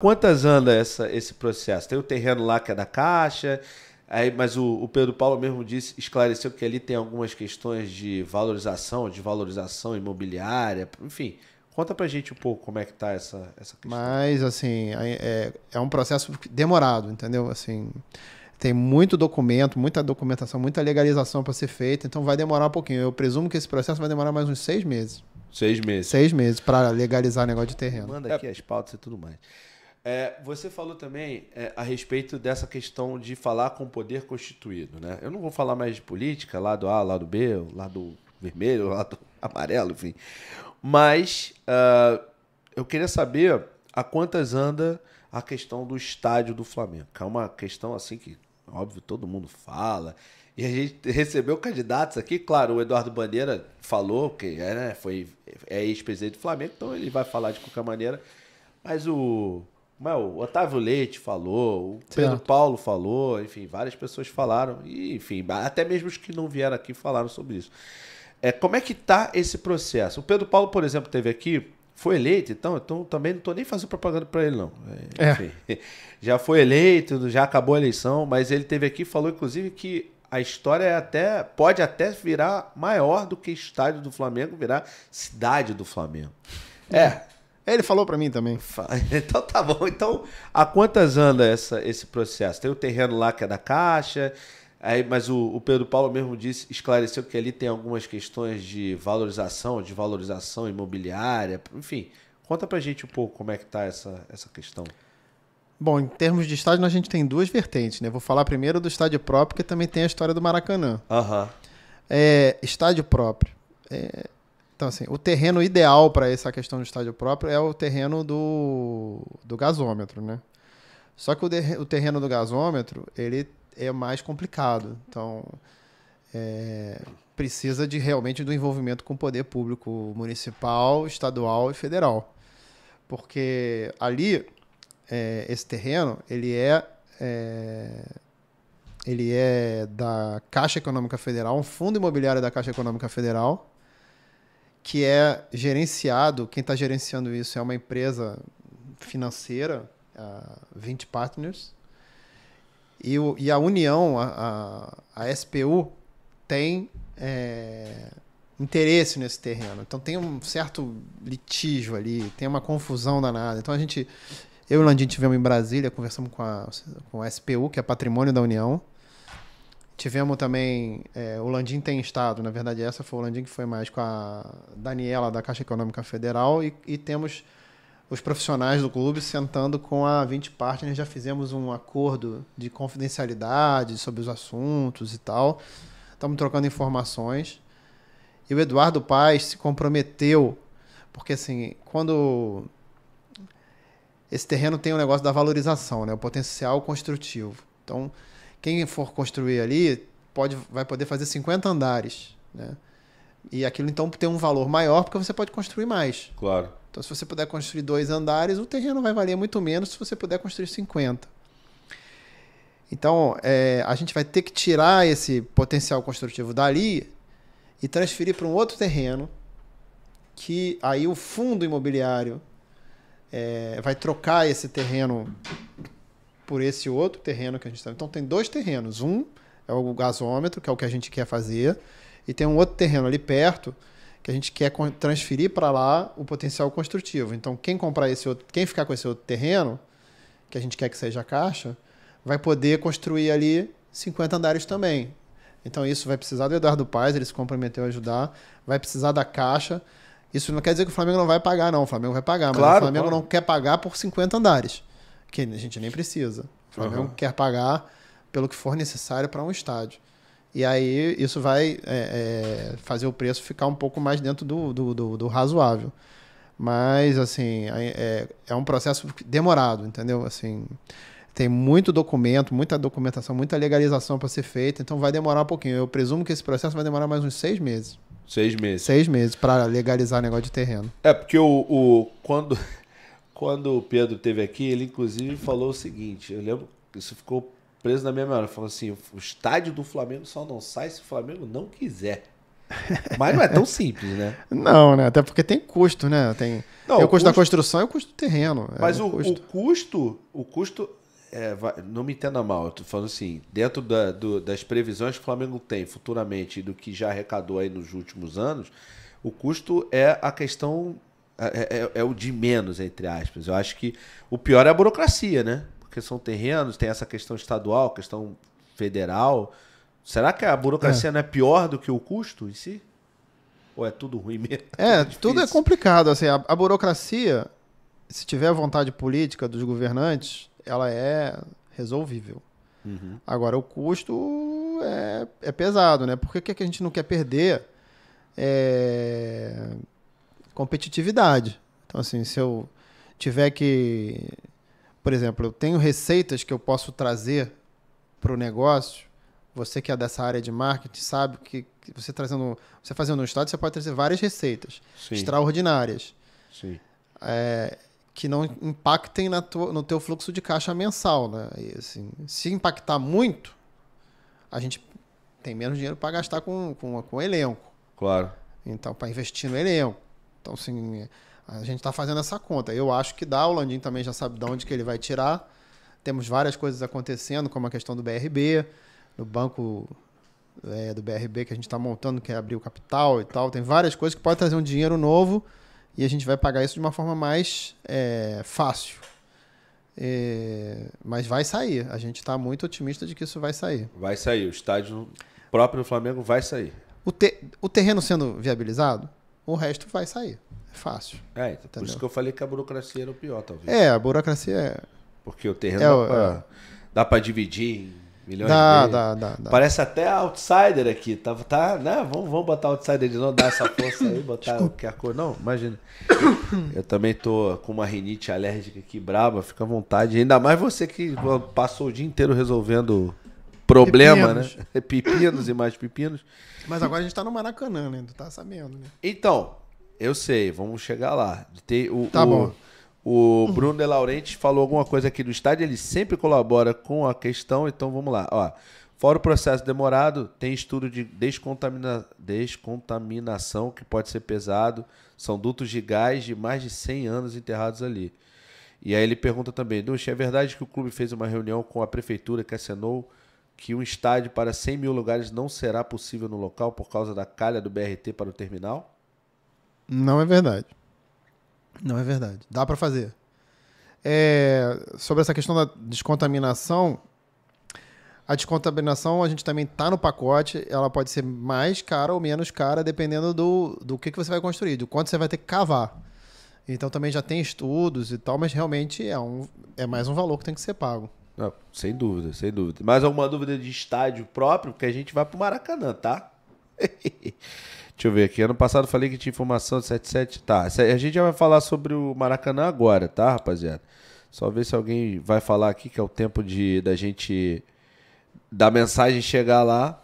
Quantas anda essa, esse processo? Tem o terreno lá que é da Caixa, aí, mas o, o, Pedro Paulo mesmo disse, esclareceu que ali tem algumas questões de valorização, de valorização imobiliária, enfim. Conta pra gente um pouco como é que tá essa, essa questão. Mas, assim, é, é um processo demorado, entendeu? Assim, tem muito documento, muita documentação, muita legalização para ser feita, então vai demorar um pouquinho. Eu presumo que esse processo vai demorar mais uns seis meses. Seis meses. Seis meses para legalizar o negócio de terreno. Manda é. aqui é. as pautas e tudo mais. É, você falou também é, a respeito dessa questão de falar com o poder constituído, né? Eu não vou falar mais de política, lado A, lado B, lado vermelho, lado amarelo, enfim. Mas uh, eu queria saber a quantas anda a questão do estádio do Flamengo. Que é uma questão assim que, óbvio, todo mundo fala. E a gente recebeu candidatos aqui, claro, o Eduardo Bandeira falou que é, né, foi, é ex-presidente do Flamengo, então ele vai falar de qualquer maneira. Mas o mas o Otávio Leite falou, o Pedro Paulo falou, enfim, várias pessoas falaram, e, enfim, até mesmo os que não vieram aqui falaram sobre isso. É, como é que tá esse processo? O Pedro Paulo, por exemplo, teve aqui, foi eleito, então, então também não estou nem fazendo propaganda para ele, não. É, é. Enfim, é. Já foi eleito, já acabou a eleição, mas ele teve aqui falou, inclusive, que a história é até pode até virar maior do que estádio do Flamengo, virar cidade do Flamengo. É, é, ele falou para mim também. Então tá bom. Então, há quantas anda essa, esse processo? Tem o terreno lá que é da Caixa, aí, mas o, o, Pedro Paulo mesmo disse, esclareceu que ali tem algumas questões de valorização, de valorização imobiliária, enfim. Conta pra gente um pouco como é que tá essa, essa questão. Bom, em termos de estádio, a gente tem duas vertentes, né? Vou falar primeiro do estádio próprio, que também tem a história do Maracanã. Uhum. É, estádio próprio. É, então, assim, o terreno ideal para essa questão do estádio próprio é o terreno do, do gasômetro, né? Só que o, de, o terreno do gasômetro, ele é mais complicado. Então, é, precisa de realmente do envolvimento com o poder público municipal, estadual e federal, porque ali é, esse terreno ele é, é, ele é da Caixa Econômica Federal, um fundo imobiliário da Caixa Econômica Federal que é gerenciado, quem está gerenciando isso é uma empresa financeira, 20 partners, e, o, e a União, a, a, a SPU, tem é, interesse nesse terreno. Então tem um certo litígio ali, tem uma confusão danada. Então a gente, eu e o Landim tivemos em Brasília, conversamos com a, com a SPU, que é Patrimônio da União, Tivemos também. É, o Landim tem estado, na verdade, essa foi o Landim que foi mais com a Daniela da Caixa Econômica Federal. E, e temos os profissionais do clube sentando com a 20 Partners. Já fizemos um acordo de confidencialidade sobre os assuntos e tal. Estamos trocando informações. E o Eduardo Paz se comprometeu, porque assim, quando esse terreno tem o um negócio da valorização, né? o potencial construtivo. Então, quem for construir ali pode, vai poder fazer 50 andares, né? E aquilo então tem um valor maior porque você pode construir mais. Claro. Então, se você puder construir dois andares, o terreno vai valer muito menos se você puder construir 50. Então, é, a gente vai ter que tirar esse potencial construtivo dali e transferir para um outro terreno, que aí o fundo imobiliário é, vai trocar esse terreno por esse outro terreno que a gente está. Então tem dois terrenos. Um é o gasômetro, que é o que a gente quer fazer, e tem um outro terreno ali perto que a gente quer transferir para lá o potencial construtivo. Então quem comprar esse outro, quem ficar com esse outro terreno, que a gente quer que seja a caixa, vai poder construir ali 50 andares também. Então isso vai precisar do Eduardo Paes, ele se comprometeu a ajudar, vai precisar da caixa. Isso não quer dizer que o Flamengo não vai pagar, não. O Flamengo vai pagar, claro, mas o Flamengo claro. não quer pagar por 50 andares que a gente nem precisa. O Flamengo uhum. quer pagar pelo que for necessário para um estádio. E aí isso vai é, é, fazer o preço ficar um pouco mais dentro do, do, do, do razoável. Mas, assim, é, é, um processo demorado, entendeu? Assim, tem muito documento, muita documentação, muita legalização para ser feita, então vai demorar um pouquinho. Eu presumo que esse processo vai demorar mais uns seis meses. Seis meses. Seis meses para legalizar negócio de terreno. É, porque o, o quando. Quando o Pedro teve aqui, ele inclusive falou o seguinte: eu lembro que isso ficou preso na minha memória. Falou assim: o estádio do Flamengo só não sai se o Flamengo não quiser. Mas não é tão simples, né? Não, né? Até porque tem custo, né? Tem não, o, custo, custo da construção e o custo do terreno. É Mas é, o, o, custo. o, custo, o custo, é, vai, não me entenda mal, eu tô falando assim, dentro da, do, das previsões que o Flamengo tem futuramente e do que já arrecadou aí nos últimos anos, o custo é a questão é é, é, é, o de menos, entre aspas. Eu acho que o pior é a burocracia, né? Porque são terrenos, tem essa questão estadual, questão federal. Será que a burocracia é. não é pior do que o custo em si? Ou é tudo ruim mesmo? É, tudo, é tudo é complicado. Assim, a, a, burocracia, se tiver vontade política dos governantes, ela é resolvível. Uhum. Agora, o custo é, é pesado, né? Por que, que a gente não quer perder é, competitividade. Então, assim, se eu tiver que. Por exemplo, eu tenho receitas que eu posso trazer para o negócio. Você que é dessa área de marketing sabe que você trazendo, você fazendo um estado, você pode trazer várias receitas Sim. extraordinárias. Sim. É, que não impactem na no teu fluxo de caixa mensal, né? E, assim, se impactar muito, a gente tem menos dinheiro para gastar com, com, com elenco. Claro. Então, para investir no elenco. Então, assim, a gente está fazendo essa conta. Eu acho que dá, o Landim também já sabe de onde que ele vai tirar. Temos várias coisas acontecendo, como a questão do BRB, do banco é, do BRB que a gente está montando, que é abrir o capital e tal. Tem várias coisas que pode trazer um dinheiro novo e a gente vai pagar isso de uma forma mais é, fácil. É, mas vai sair. A gente está muito otimista de que isso vai sair. Vai sair. O estádio próprio do Flamengo vai sair. O, te, o terreno sendo viabilizado? o resto vai sair. É fácil. É, então, por isso que eu falei que a burocracia era o pior, talvez. É, a burocracia é. Porque o terreno é, dá, para é. dá pra dividir milhões dá, de dá, dá, dá, Parece até outsider aqui. Tá, tá, né? Vamos, vamos botar outsider de novo dar essa força aí, botar qualquer cor. Não, imagina. Eu também tô com uma rinite alérgica aqui braba, fica à vontade. Ainda mais você que passou o dia inteiro resolvendo problema, pepinos. né? Pepinos e mais pepinos. Mas agora a gente tá no Maracanã, né? Tu tá sabendo, né? Então, eu sei, vamos chegar lá. Tem o, tá o, bom. O Bruno De Laurenti falou alguma coisa aqui do estádio, ele sempre colabora com a questão, então vamos lá. Ó, fora o processo demorado, tem estudo de descontamina... descontaminação que pode ser pesado. São dutos de gás de mais de 100 anos enterrados ali. E aí ele pergunta também, Duxa, é verdade que o clube fez uma reunião com a prefeitura que assinou que um estádio para 100 mil lugares não será possível no local por causa da calha do BRT para o terminal? Não é verdade. Não é verdade. Dá para fazer. É, sobre essa questão da descontaminação, a descontaminação a gente também está no pacote. Ela pode ser mais cara ou menos cara, dependendo do, do que, que você vai construir, do quanto você vai ter que cavar. Então também já tem estudos e tal, mas realmente é, um, é mais um valor que tem que ser pago. Não, sem dúvida, sem dúvida. Mais alguma dúvida de estádio próprio? Porque a gente vai pro Maracanã, tá? Deixa eu ver aqui. Ano passado falei que tinha informação de 77. Tá, a gente já vai falar sobre o Maracanã agora, tá, rapaziada? Só ver se alguém vai falar aqui, que é o tempo de da gente. da mensagem chegar lá.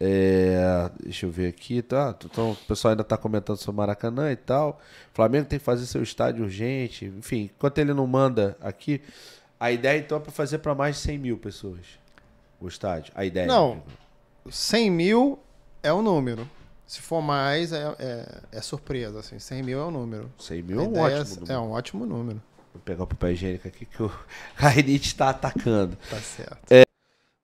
É, deixa eu ver aqui, tá? Então, o pessoal ainda tá comentando sobre o Maracanã e tal. Flamengo tem que fazer seu estádio urgente. Enfim, enquanto ele não manda aqui, a ideia, então, é para fazer para mais de 100 mil pessoas o estádio. A ideia. Não, 100 mil é o número. Se for mais, é, é, é surpresa. Assim. 100 mil é o número. 100 mil é um ótimo é número. É um ótimo número. Vou pegar o papel higiênico aqui que o Rainit está atacando. Tá certo. É...